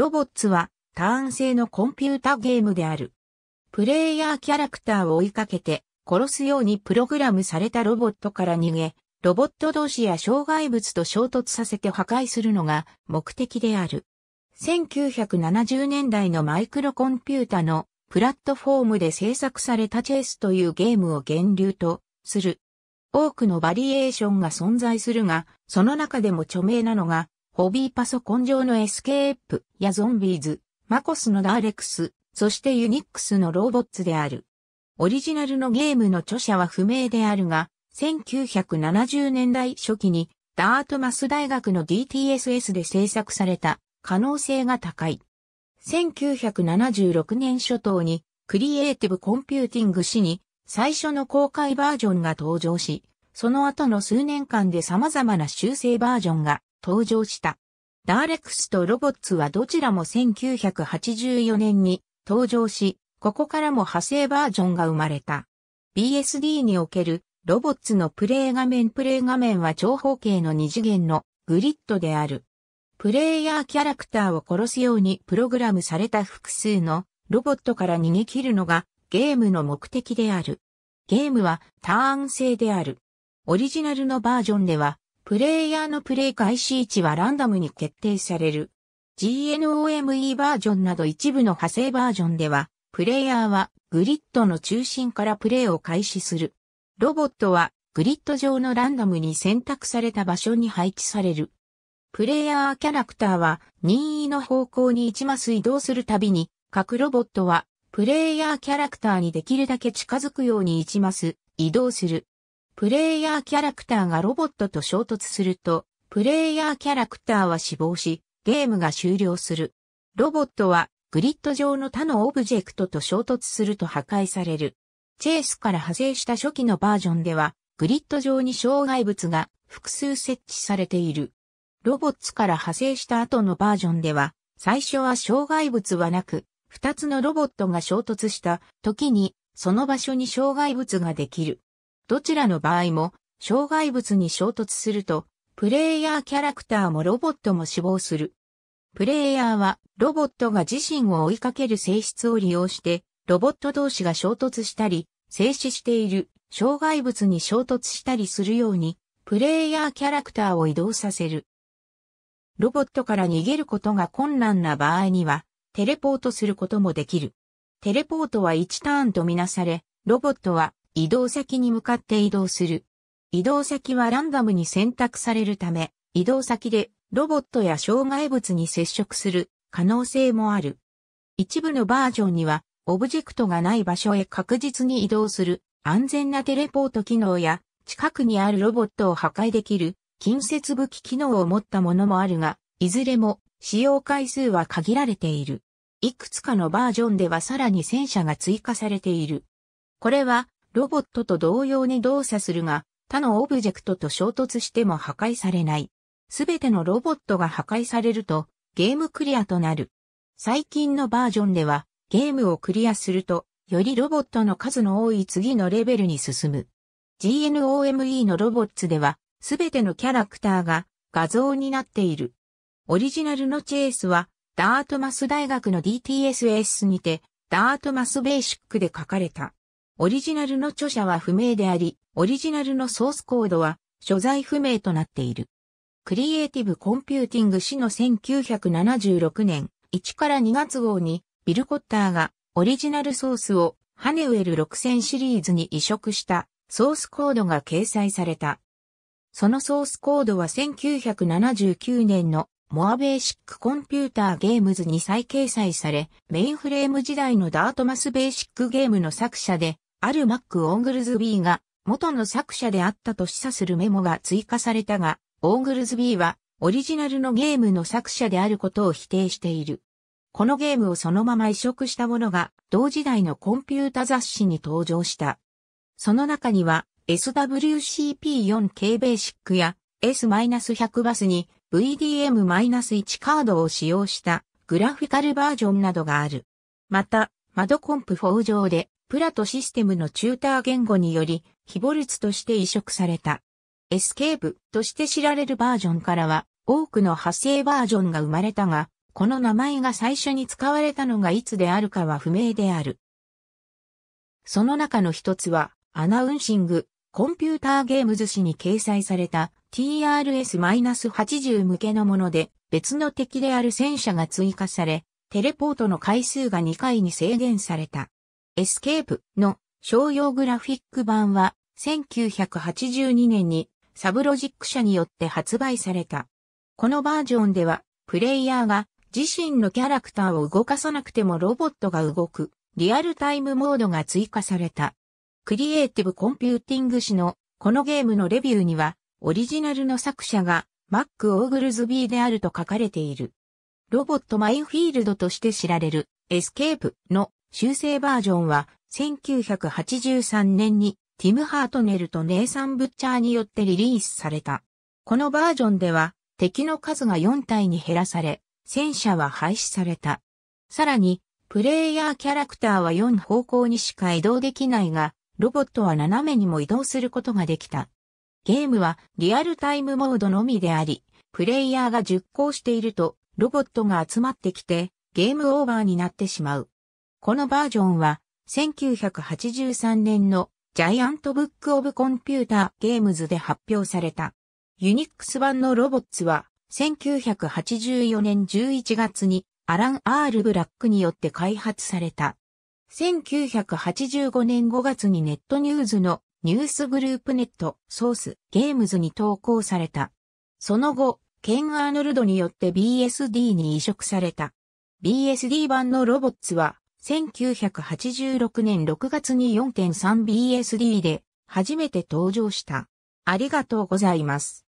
ロボッツはターン制のコンピュータゲームである。プレイヤーキャラクターを追いかけて殺すようにプログラムされたロボットから逃げ、ロボット同士や障害物と衝突させて破壊するのが目的である。1970年代のマイクロコンピュータのプラットフォームで制作されたチェイスというゲームを源流とする。多くのバリエーションが存在するが、その中でも著名なのがボビーパソコン上のエスケープやゾンビーズ、マコスのダーレクス、そしてユニックスのローボッツである。オリジナルのゲームの著者は不明であるが、1970年代初期にダートマス大学の DTSS で制作された可能性が高い。1976年初頭にクリエイティブコンピューティング誌に最初の公開バージョンが登場し、その後の数年間で様々な修正バージョンが登場した。ダーレックスとロボッツはどちらも1984年に登場し、ここからも派生バージョンが生まれた。BSD におけるロボッツのプレイ画面プレイ画面は長方形の二次元のグリッドである。プレイヤーキャラクターを殺すようにプログラムされた複数のロボットから逃げ切るのがゲームの目的である。ゲームはターン制である。オリジナルのバージョンではプレイヤーのプレイ開始位置はランダムに決定される。GNOME バージョンなど一部の派生バージョンでは、プレイヤーはグリッドの中心からプレイを開始する。ロボットはグリッド上のランダムに選択された場所に配置される。プレイヤーキャラクターは任意の方向に1マス移動するたびに、各ロボットはプレイヤーキャラクターにできるだけ近づくように1マス移動する。プレイヤーキャラクターがロボットと衝突すると、プレイヤーキャラクターは死亡し、ゲームが終了する。ロボットはグリッド上の他のオブジェクトと衝突すると破壊される。チェイスから派生した初期のバージョンでは、グリッド上に障害物が複数設置されている。ロボッツから派生した後のバージョンでは、最初は障害物はなく、二つのロボットが衝突した時に、その場所に障害物ができる。どちらの場合も、障害物に衝突すると、プレイヤーキャラクターもロボットも死亡する。プレイヤーはロボットが自身を追いかける性質を利用して、ロボット同士が衝突したり、静止している障害物に衝突したりするように、プレイヤーキャラクターを移動させる。ロボットから逃げることが困難な場合には、テレポートすることもできる。テレポートは1ターンとみなされ、ロボットは移動先に向かって移動する。移動先はランダムに選択されるため、移動先でロボットや障害物に接触する可能性もある。一部のバージョンには、オブジェクトがない場所へ確実に移動する安全なテレポート機能や、近くにあるロボットを破壊できる近接武器機能を持ったものもあるが、いずれも使用回数は限られている。いくつかのバージョンではさらに戦車が追加されている。これはロボットと同様に動作するが、他のオブジェクトと衝突しても破壊されない。すべてのロボットが破壊されると、ゲームクリアとなる。最近のバージョンでは、ゲームをクリアすると、よりロボットの数の多い次のレベルに進む。GNOME のロボッツでは、すべてのキャラクターが画像になっている。オリジナルのチェイスは、ダートマス大学の DTSS にて、ダートマスベーシックで書かれた。オリジナルの著者は不明であり、オリジナルのソースコードは所在不明となっている。クリエイティブコンピューティング誌の1976年1から2月号にビルコッターがオリジナルソースをハネウェル6000シリーズに移植したソースコードが掲載された。そのソースコードは1979年のモアベーシックコンピューターゲームズに再掲載され、メインフレーム時代のダートマスベーシックゲームの作者で、あるマック・オングルズビーが元の作者であったと示唆するメモが追加されたが、オングルズビーはオリジナルのゲームの作者であることを否定している。このゲームをそのまま移植したものが同時代のコンピュータ雑誌に登場した。その中には SWCP4K ベーシックや S-100 バスに VDM-1 カードを使用したグラフィカルバージョンなどがある。また、マドコンプ4上でプラトシステムのチューター言語により、非ボルツとして移植された。エスケープとして知られるバージョンからは、多くの派生バージョンが生まれたが、この名前が最初に使われたのがいつであるかは不明である。その中の一つは、アナウンシング、コンピューターゲームズ誌に掲載された TRS-80 向けのもので、別の敵である戦車が追加され、テレポートの回数が2回に制限された。エスケープの商用グラフィック版は1982年にサブロジック社によって発売された。このバージョンではプレイヤーが自身のキャラクターを動かさなくてもロボットが動くリアルタイムモードが追加された。クリエイティブコンピューティング誌のこのゲームのレビューにはオリジナルの作者がマック・オーグルズビーであると書かれている。ロボットマインフィールドとして知られるエスケープの修正バージョンは1983年にティム・ハートネルとネイサン・ブッチャーによってリリースされた。このバージョンでは敵の数が4体に減らされ、戦車は廃止された。さらに、プレイヤーキャラクターは4方向にしか移動できないが、ロボットは斜めにも移動することができた。ゲームはリアルタイムモードのみであり、プレイヤーが熟考していると、ロボットが集まってきて、ゲームオーバーになってしまう。このバージョンは、1983年のジャイアントブックオブコンピューターゲームズで発表された。ユニックス版のロボッツは、1984年11月にアラン・アール・ブラックによって開発された。1985年5月にネットニューズのニュースグループネットソースゲームズに投稿された。その後、ケン・アーノルドによって BSD に移植された。BSD 版のロボッツは1986年6月に 4.3BSD で初めて登場した。ありがとうございます。